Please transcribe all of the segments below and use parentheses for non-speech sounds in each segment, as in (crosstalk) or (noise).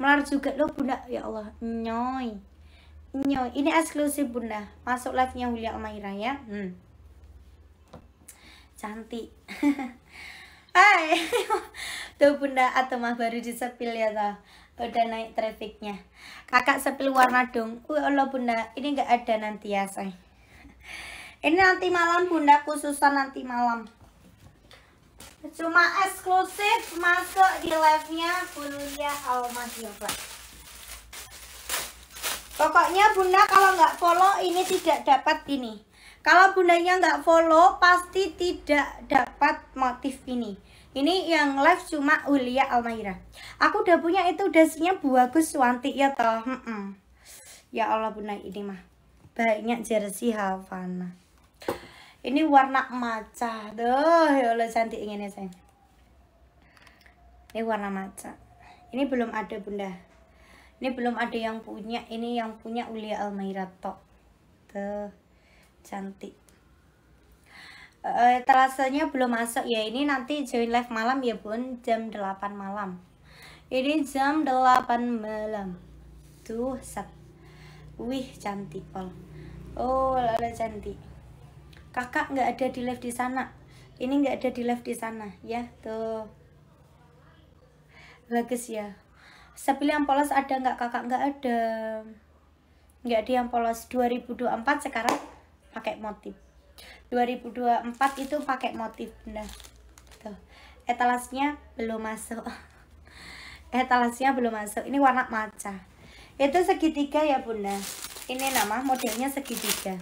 melar juga lo bunda ya Allah nyoy nyoy ini eksklusif bunda masuk live nya hulia Maira ya hmm. cantik (laughs) Hai (laughs) tuh bunda atau mah baru disepil ya toh udah naik trafficnya kakak sepil warna dong uh Allah bunda ini nggak ada nanti ya say (laughs) ini nanti malam bunda khususan nanti malam cuma eksklusif masuk di live-nya Kuliah Alma Silva. Pokoknya Bunda kalau nggak follow ini tidak dapat ini. Kalau bundanya nggak follow pasti tidak dapat motif ini. Ini yang live cuma Ulia Almaira. Aku udah punya itu dasinya bagus Agus Suwanti ya toh. Mm -mm. Ya Allah Bunda ini mah. banyak jersey Havana ini warna maca deh ya Allah cantik ini ya, sayang ini warna maca ini belum ada bunda ini belum ada yang punya ini yang punya Ulia Almaira tok tuh cantik uh, terasanya belum masuk ya ini nanti join live malam ya bun jam 8 malam ini jam 8 malam tuh set wih cantik pol oh lala cantik kakak nggak ada di live di sana ini nggak ada di live di sana ya tuh bagus ya sepilih yang polos ada nggak kakak nggak ada nggak ada yang polos 2024 sekarang pakai motif 2024 itu pakai motif nah tuh etalasnya belum masuk (laughs) etalasnya belum masuk ini warna maca itu segitiga ya bunda ini nama modelnya segitiga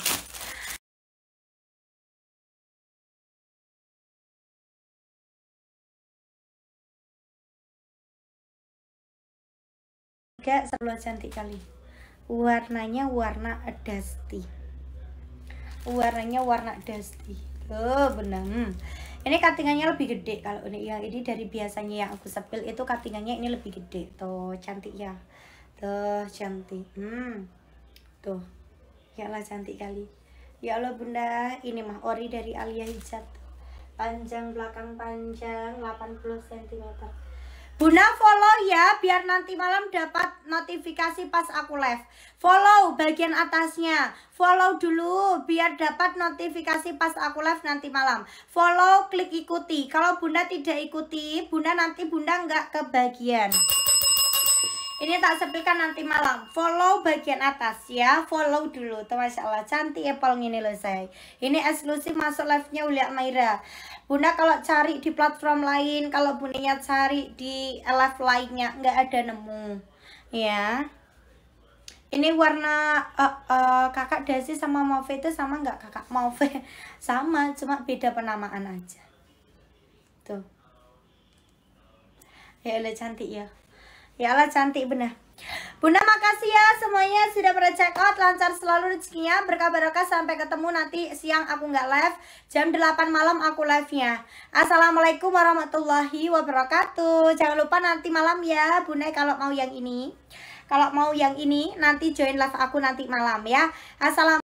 ada 10 cantik kali warnanya warna dusty warnanya warna dusty oh benar hmm. ini katingannya lebih gede kalau ini yang ini dari biasanya yang aku sepil itu katingannya ini lebih gede tuh cantik ya tuh cantik hmm. tuh ya Allah cantik kali ya Allah bunda ini mah ori dari Alia Hijat panjang belakang panjang 80 cm Bunda follow ya biar nanti malam dapat notifikasi pas aku live. Follow bagian atasnya. Follow dulu biar dapat notifikasi pas aku live nanti malam. Follow klik ikuti. Kalau Bunda tidak ikuti, Bunda nanti Bunda nggak kebagian. Ini tak sepilkan nanti malam. Follow bagian atas ya. Follow dulu. Tuh Masya Allah. Cantik Apple ya, ini loh saya. Ini eksklusif masuk live-nya Ulia Maira. Bunda kalau cari di platform lain. Kalau bundanya cari di live lainnya. Nggak ada nemu. Ya. Ini warna uh, uh, kakak dasi sama mauve itu sama nggak kakak mauve? (laughs) sama, cuma beda penamaan aja. Tuh. Ya, cantik ya. Ya Allah cantik benar. Bunda makasih ya semuanya sudah pernah check out lancar selalu rezekinya berkah berkah sampai ketemu nanti siang aku nggak live jam 8 malam aku live-nya. Assalamualaikum warahmatullahi wabarakatuh. Jangan lupa nanti malam ya Bunda kalau mau yang ini. Kalau mau yang ini nanti join live aku nanti malam ya. Assalamualaikum